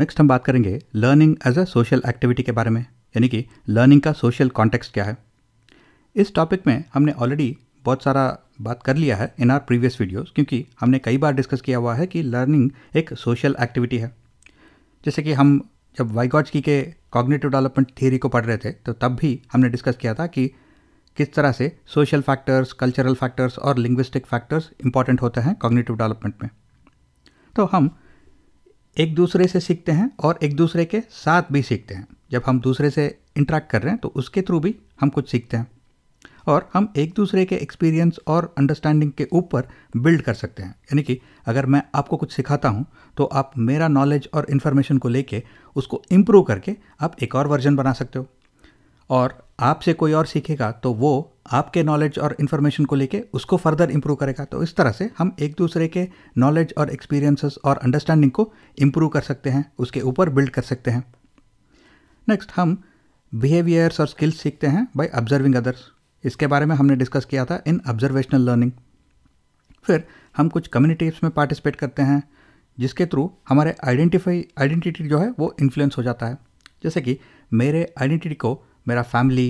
next हम बात करेंगे learning as a social activity के बारे में यानी कि लर्निंग का सोशल कॉन्टेक्स्ट क्या है इस टॉपिक में हमने ऑलरेडी बहुत सारा बात कर लिया है इन आर प्रीवियस वीडियोस क्योंकि हमने कई बार डिस्कस किया हुआ है कि लर्निंग एक सोशल एक्टिविटी है जैसे कि हम जब वाइगॉज की के कॉग्निटिव डेवलपमेंट थियरी को पढ़ रहे थे तो तब भी हमने डिस्कस किया था कि किस तरह से सोशल फैक्टर्स कल्चरल फैक्टर्स और लिंग्विस्टिक फैक्टर्स इंपॉर्टेंट होते हैं कॉग्निटिव डेवलपमेंट में तो हम एक दूसरे से सीखते हैं और एक दूसरे के साथ भी सीखते हैं जब हम दूसरे से इंटरेक्ट कर रहे हैं तो उसके थ्रू भी हम कुछ सीखते हैं और हम एक दूसरे के एक्सपीरियंस और अंडरस्टैंडिंग के ऊपर बिल्ड कर सकते हैं यानी कि अगर मैं आपको कुछ सिखाता हूँ तो आप मेरा नॉलेज और इन्फॉर्मेशन को लेके उसको इम्प्रूव करके आप एक और वर्जन बना सकते हो और आपसे कोई और सीखेगा तो वो आपके नॉलेज और इन्फॉर्मेशन को लेके उसको फर्दर इम्प्रूव करेगा तो इस तरह से हम एक दूसरे के नॉलेज और एक्सपीरियंसेस और अंडरस्टैंडिंग को इम्प्रूव कर सकते हैं उसके ऊपर बिल्ड कर सकते हैं नेक्स्ट हम बिहेवियर्स और स्किल्स सीखते हैं बाय ऑब्जर्विंग अदर्स इसके बारे में हमने डिस्कस किया था इन ऑब्जर्वेशनल लर्निंग फिर हम कुछ कम्युनिटीज में पार्टिसिपेट करते हैं जिसके थ्रू हमारे आइडेंटिफाई आइडेंटिटी जो है वो इन्फ्लुएंस हो जाता है जैसे कि मेरे आइडेंटिटी को मेरा फैमिली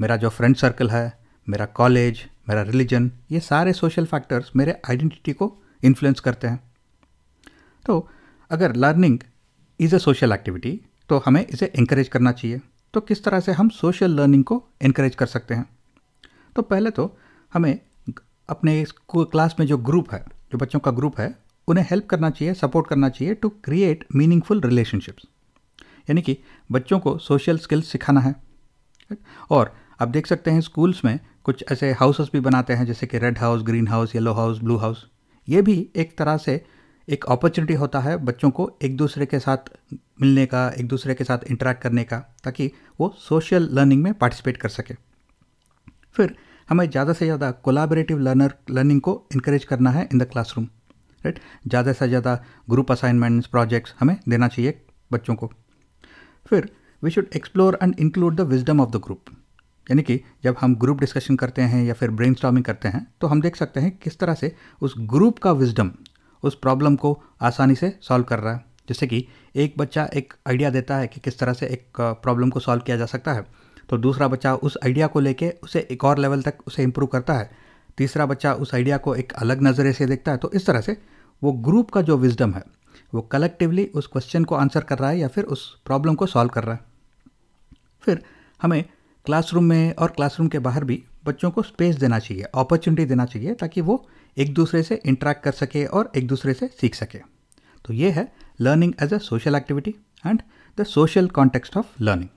मेरा जो फ्रेंड सर्कल है मेरा कॉलेज मेरा रिलीजन ये सारे सोशल फैक्टर्स मेरे आइडेंटिटी को इन्फ्लुएंस करते हैं तो अगर learning is a social activity तो हमें इसे इंकरेज करना चाहिए तो किस तरह से हम सोशल लर्निंग को इनक्रेज कर सकते हैं तो पहले तो हमें अपने क्लास में जो ग्रुप है जो बच्चों का ग्रुप है उन्हें हेल्प करना चाहिए सपोर्ट करना चाहिए टू क्रिएट मीनिंगफुल रिलेशनशिप्स यानी कि बच्चों को सोशल स्किल्स सिखाना है और आप देख सकते हैं स्कूल्स में कुछ ऐसे हाउसेस भी बनाते हैं जैसे कि red house green house yellow house blue house ये भी एक तरह से एक अपॉर्चुनिटी होता है बच्चों को एक दूसरे के साथ मिलने का एक दूसरे के साथ इंटरेक्ट करने का ताकि वो सोशल लर्निंग में पार्टिसिपेट कर सके फिर हमें ज़्यादा से ज़्यादा कोलाबरेटिव लर्नर लर्निंग को इनक्रेज करना है इन द क्लासरूम राइट ज़्यादा से ज़्यादा ग्रुप असाइनमेंट्स प्रोजेक्ट्स हमें देना चाहिए बच्चों को फिर we should explore and include the wisdom of the group यानी कि जब हम ग्रुप डिस्कशन करते हैं या फिर ब्रेन करते हैं तो हम देख सकते हैं किस तरह से उस ग्रुप का विजडम उस प्रॉब्लम को आसानी से सॉल्व कर रहा है जैसे कि एक बच्चा एक आइडिया देता है कि किस तरह से एक प्रॉब्लम को सॉल्व किया जा सकता है तो दूसरा बच्चा उस आइडिया को लेके उसे एक और लेवल तक उसे इम्प्रूव करता है तीसरा बच्चा उस आइडिया को एक अलग नजरे से देखता है तो इस तरह से वो ग्रुप का जो विजडम है वो कलेक्टिवली उस क्वेश्चन को आंसर कर रहा है या फिर उस प्रॉब्लम को सॉल्व कर रहा है फिर हमें क्लासरूम में और क्लासरूम के बाहर भी बच्चों को स्पेस देना चाहिए अपॉर्चुनिटी देना चाहिए ताकि वो एक दूसरे से इंटरेक्ट कर सके और एक दूसरे से सीख सके तो ये है learning as a social activity and the social context of learning